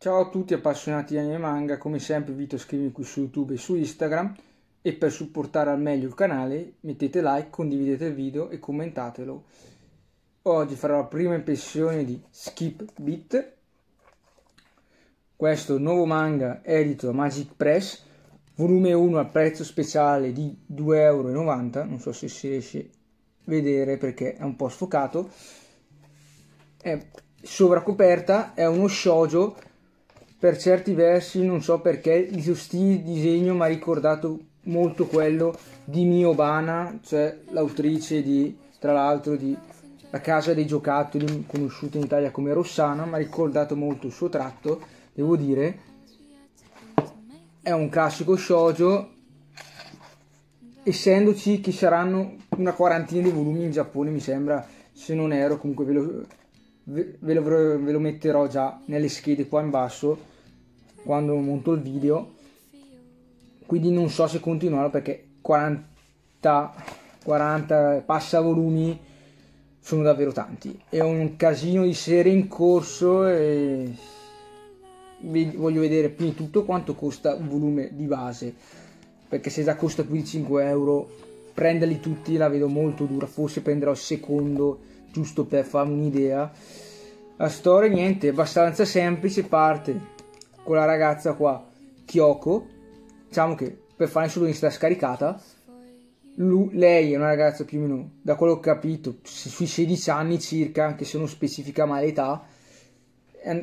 Ciao a tutti appassionati di anime manga, come sempre vi iscrivete qui su YouTube e su Instagram e per supportare al meglio il canale mettete like, condividete il video e commentatelo. Oggi farò la prima impressione di Skip Beat, questo nuovo manga edito da Magic Press volume 1 al prezzo speciale di 2,90 euro, non so se si riesce a vedere perché è un po' sfocato, è sovracoperta, è uno shoujo, per certi versi non so perché il suo stile di disegno mi ha ricordato molto quello di Miobana, cioè l'autrice di, tra l'altro di La casa dei giocattoli, conosciuta in Italia come Rossana, mi ha ricordato molto il suo tratto, devo dire, è un classico shoujo essendoci che saranno una quarantina di volumi in Giappone mi sembra se non ero comunque ve lo, ve, ve lo, ve lo metterò già nelle schede qua in basso quando monto il video quindi non so se continuare perché 40, 40 passa volumi sono davvero tanti è un casino di serie in corso e voglio vedere prima di tutto quanto costa il volume di base perché se già costa più di 5 euro prenderli tutti la vedo molto dura forse prenderò il secondo giusto per farmi un'idea la storia niente abbastanza semplice parte con la ragazza qua Kyoko diciamo che per fare solo sta scaricata lui, lei è una ragazza più o meno da quello che ho capito sui 16 anni circa anche se non specifica mai l'età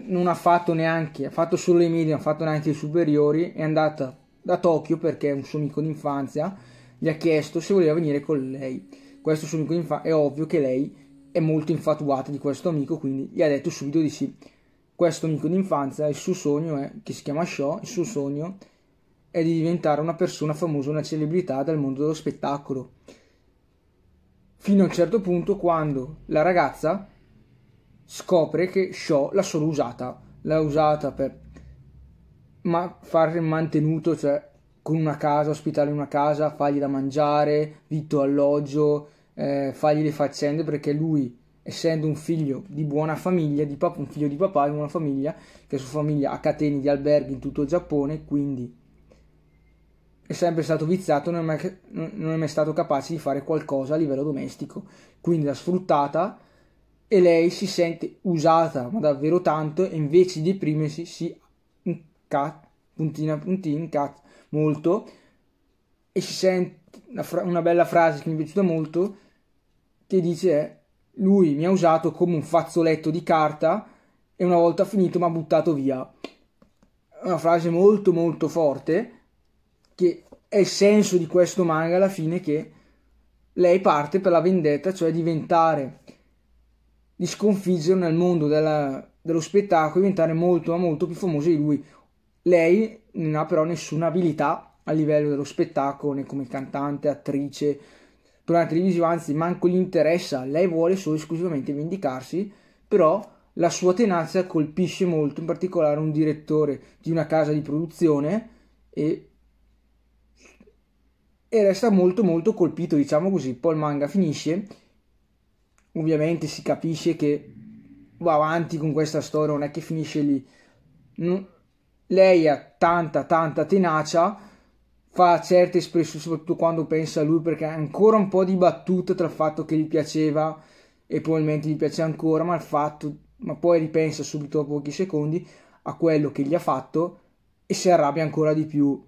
non ha fatto neanche, ha fatto solo i media, ha fatto neanche i superiori, è andata da Tokyo perché un suo amico d'infanzia gli ha chiesto se voleva venire con lei. Questo suo amico d'infanzia è ovvio che lei è molto infatuata di questo amico, quindi gli ha detto subito di sì. Questo amico d'infanzia, il suo sogno è, che si chiama Shaw, il suo sogno è di diventare una persona famosa, una celebrità dal mondo dello spettacolo. Fino a un certo punto quando la ragazza scopre che Shaw l'ha solo usata, l'ha usata per ma fare mantenuto, cioè con una casa, ospitare una casa, fargli da mangiare, vitto alloggio, eh, fargli le faccende perché lui, essendo un figlio di buona famiglia, di pap- un figlio di papà di buona famiglia, che sua famiglia ha catene di alberghi in tutto il Giappone, quindi è sempre stato viziato, non è mai, non è mai stato capace di fare qualcosa a livello domestico. Quindi l'ha sfruttata e lei si sente usata, ma davvero tanto, e invece di deprimersi si incat, puntina puntina, incat molto, e si sente una, fra- una bella frase che mi è piaciuta molto, che dice è, eh, lui mi ha usato come un fazzoletto di carta e una volta finito mi ha buttato via. Una frase molto molto forte, che è il senso di questo manga alla fine che lei parte per la vendetta, cioè diventare di sconfiggere nel mondo della, dello spettacolo e diventare molto ma molto più famosa di lui. Lei non ha però nessuna abilità a livello dello spettacolo né come cantante, attrice, programma televisivo, anzi manco gli interessa, lei vuole solo esclusivamente vendicarsi, però la sua tenacia colpisce molto, in particolare un direttore di una casa di produzione e, e resta molto molto colpito, diciamo così. Poi il manga finisce ovviamente si capisce che va avanti con questa storia, non è che finisce lì. Non... Lei ha tanta, tanta tenacia, fa certe espressioni, soprattutto quando pensa a lui, perché è ancora un po' di battuta tra il fatto che gli piaceva e probabilmente gli piace ancora, ma, il fatto, ma poi ripensa subito a pochi secondi a quello che gli ha fatto e si arrabbia ancora di più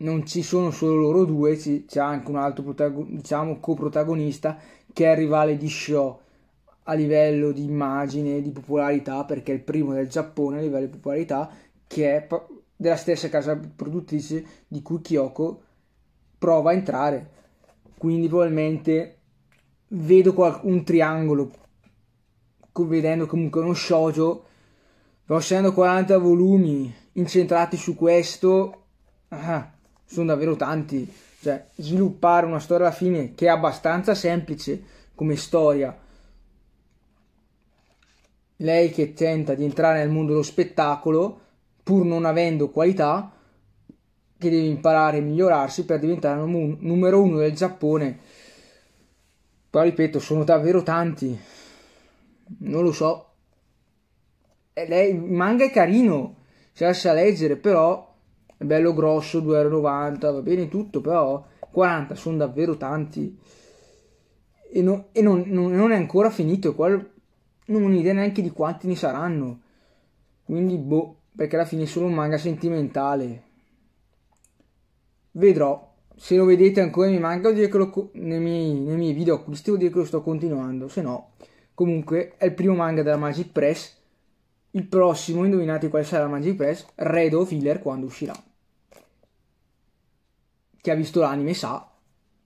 non ci sono solo loro due, ci, c'è anche un altro protagon- diciamo, coprotagonista che è il rivale di Shio a livello di immagine, e di popolarità, perché è il primo del Giappone a livello di popolarità, che è della stessa casa produttrice di cui Kyoko prova a entrare. Quindi probabilmente vedo qual- un triangolo, vedendo comunque uno shoujo, però essendo 40 volumi incentrati su questo... Ah sono davvero tanti. Cioè, sviluppare una storia alla fine che è abbastanza semplice come storia. Lei che tenta di entrare nel mondo dello spettacolo, pur non avendo qualità, che deve imparare a migliorarsi per diventare un numero uno del Giappone. Però ripeto, sono davvero tanti. Non lo so. E lei, il manga è carino, se lascia leggere, però è bello grosso, 2,90€, va bene tutto, però 40 sono davvero tanti e, no, e non, non, non, è ancora finito, qual, non ho idea neanche di quanti ne saranno, quindi boh, perché alla fine è solo un manga sentimentale. Vedrò, se lo vedete ancora mi manca, vuol dire che lo, nei, miei, nei miei video acquisti vuol dire che lo sto continuando, se no, comunque è il primo manga della Magic Press, il prossimo, indovinate quale sarà la Magic Press, Redo Filler quando uscirà chi ha visto l'anime sa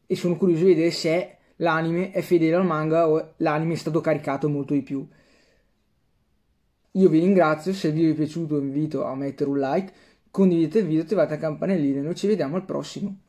e sono curioso di vedere se l'anime è fedele al manga o l'anime è stato caricato molto di più. Io vi ringrazio, se il video vi è piaciuto vi invito a mettere un like, condividete il video, attivate la campanellina e noi ci vediamo al prossimo.